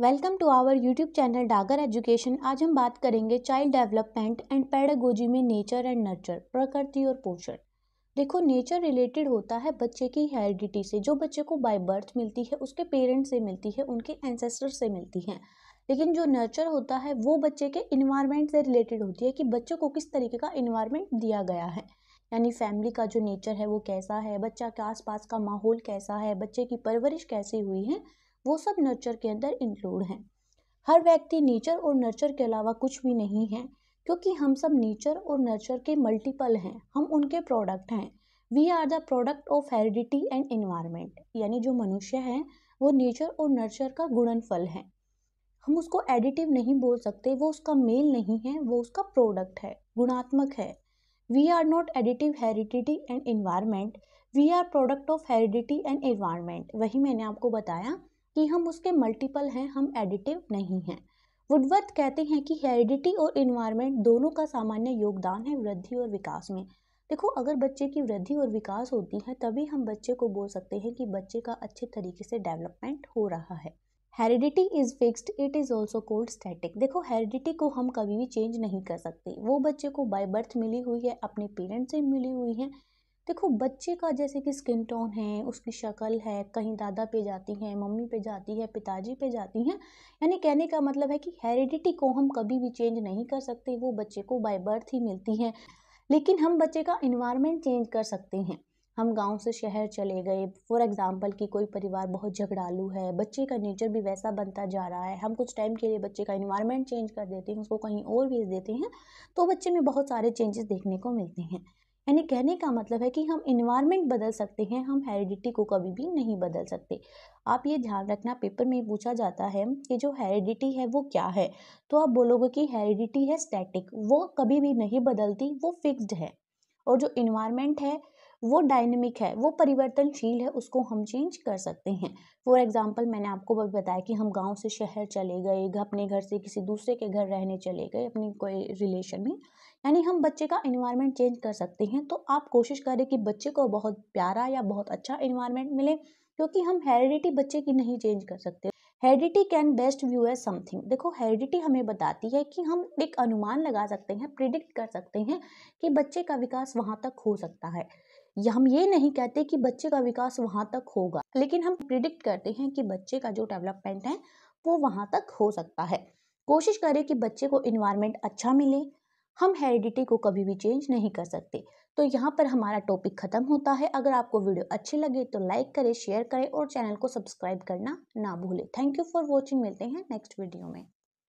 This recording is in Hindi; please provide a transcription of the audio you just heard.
welcome to our YouTube channel Dagar education आज हम बात करेंगे चाइल्ड डेवलपमेंट एंड पैडागोजी में नेचर एंड नर्चर प्रकृति और पोषण देखो नेचर रिलेटेड होता है बच्चे की हेरिडिटी से जो बच्चे को बाय बर्थ मिलती है उसके पेरेंट्स से मिलती है उनके एंसेस्टर से मिलती है लेकिन जो नर्चर होता है वो बच्चे के इन्वायरमेंट से रिलेटेड होती है कि बच्चों को किस तरीके का इन्वायरमेंट दिया गया है यानी फैमिली का जो नेचर है वो कैसा है बच्चा के आसपास का माहौल कैसा है बच्चे की परवरिश कैसी हुई है वो सब नर्चर के अंदर इंक्लूड हैं हर व्यक्ति नेचर और नर्चर के अलावा कुछ भी नहीं है क्योंकि हम सब नेचर और नर्चर के मल्टीपल हैं हम उनके प्रोडक्ट हैं we are the product of heredity and environment यानी जो मनुष्य है वो नेचर और नर्चर का गुणनफल है हम उसको एडिटिव नहीं बोल सकते वो उसका मेल नहीं है वो उसका प्रोडक्ट है गुणात्मक है we are not additive heredity and environment we are product of heredity and environment वही मैंने आपको बताया कि हम उसके मल्टीपल हैं हम एडिटिव नहीं हैं वुडवर्थ कहते हैं कि हेरिडिटी और इन्वायरमेंट दोनों का सामान्य योगदान है वृद्धि और विकास में देखो अगर बच्चे की वृद्धि और विकास होती है तभी हम बच्चे को बोल सकते हैं कि बच्चे का अच्छे तरीके से डेवलपमेंट हो रहा है heredity is fixed it is also called static देखो हेरिडिटी को हम कभी भी चेंज नहीं कर सकते वो बच्चे को बाय बर्थ मिली हुई है अपने पेरेंट्स से मिली हुई है देखो बच्चे का जैसे कि स्किन टोन है उसकी शक्ल है कहीं दादा पे जाती है मम्मी पे जाती है पिताजी पे जाती हैं यानी कहने का मतलब है कि हेरिडिटी को हम कभी भी चेंज नहीं कर सकते वो बच्चे को बाय बर्थ ही मिलती है लेकिन हम बच्चे का इन्वायरमेंट चेंज कर सकते हैं हम गांव से शहर चले गए फॉर एग्ज़ाम्पल कि कोई परिवार बहुत झगड़ालू है बच्चे का नेचर भी वैसा बनता जा रहा है हम कुछ टाइम के लिए बच्चे का इन्वायरमेंट चेंज कर देते हैं उसको कहीं और भेज देते हैं तो बच्चे में बहुत सारे चेंजेस देखने को मिलते हैं यानी कहने का मतलब है कि हम इन्वायरमेंट बदल सकते हैं हम हेरिडिटी को कभी भी नहीं बदल सकते आप ये ध्यान रखना पेपर में पूछा जाता है कि जो हेरिडिटी है वो क्या है तो आप बोलोगे कि हेरिडिटी है स्टैटिक वो कभी भी नहीं बदलती वो फिक्स्ड है और जो इन्वायरमेंट है वो डायनेमिक है वो परिवर्तनशील है उसको हम चेंज कर सकते हैं फॉर एग्ज़ाम्पल मैंने आपको बताया कि हम गांव से शहर चले गए अपने घर से किसी दूसरे के घर रहने चले गए अपनी कोई रिलेशन में यानी हम बच्चे का इन्वायरमेंट चेंज कर सकते हैं तो आप कोशिश करें कि बच्चे को बहुत प्यारा या बहुत अच्छा इन्वायरमेंट मिले क्योंकि हम हेरिडिटी बच्चे की नहीं चेंज कर सकते heredity can best view as something देखो हेरिडिटी हमें बताती है कि हम एक अनुमान लगा सकते हैं प्रिडिक्ट कर सकते हैं कि बच्चे का विकास वहाँ तक हो सकता है या हम ये नहीं कहते कि बच्चे का विकास वहाँ तक होगा लेकिन हम प्रिडिक्ट करते हैं कि बच्चे का जो डेवलपमेंट है वो वहाँ तक हो सकता है कोशिश करें कि बच्चे को इन्वायरमेंट अच्छा मिले हम हेरिडिटी को कभी भी चेंज नहीं कर सकते तो यहाँ पर हमारा टॉपिक ख़त्म होता है अगर आपको वीडियो अच्छी लगे तो लाइक करें शेयर करें और चैनल को सब्सक्राइब करना ना भूलें थैंक यू फॉर वॉचिंग मिलते हैं नेक्स्ट वीडियो में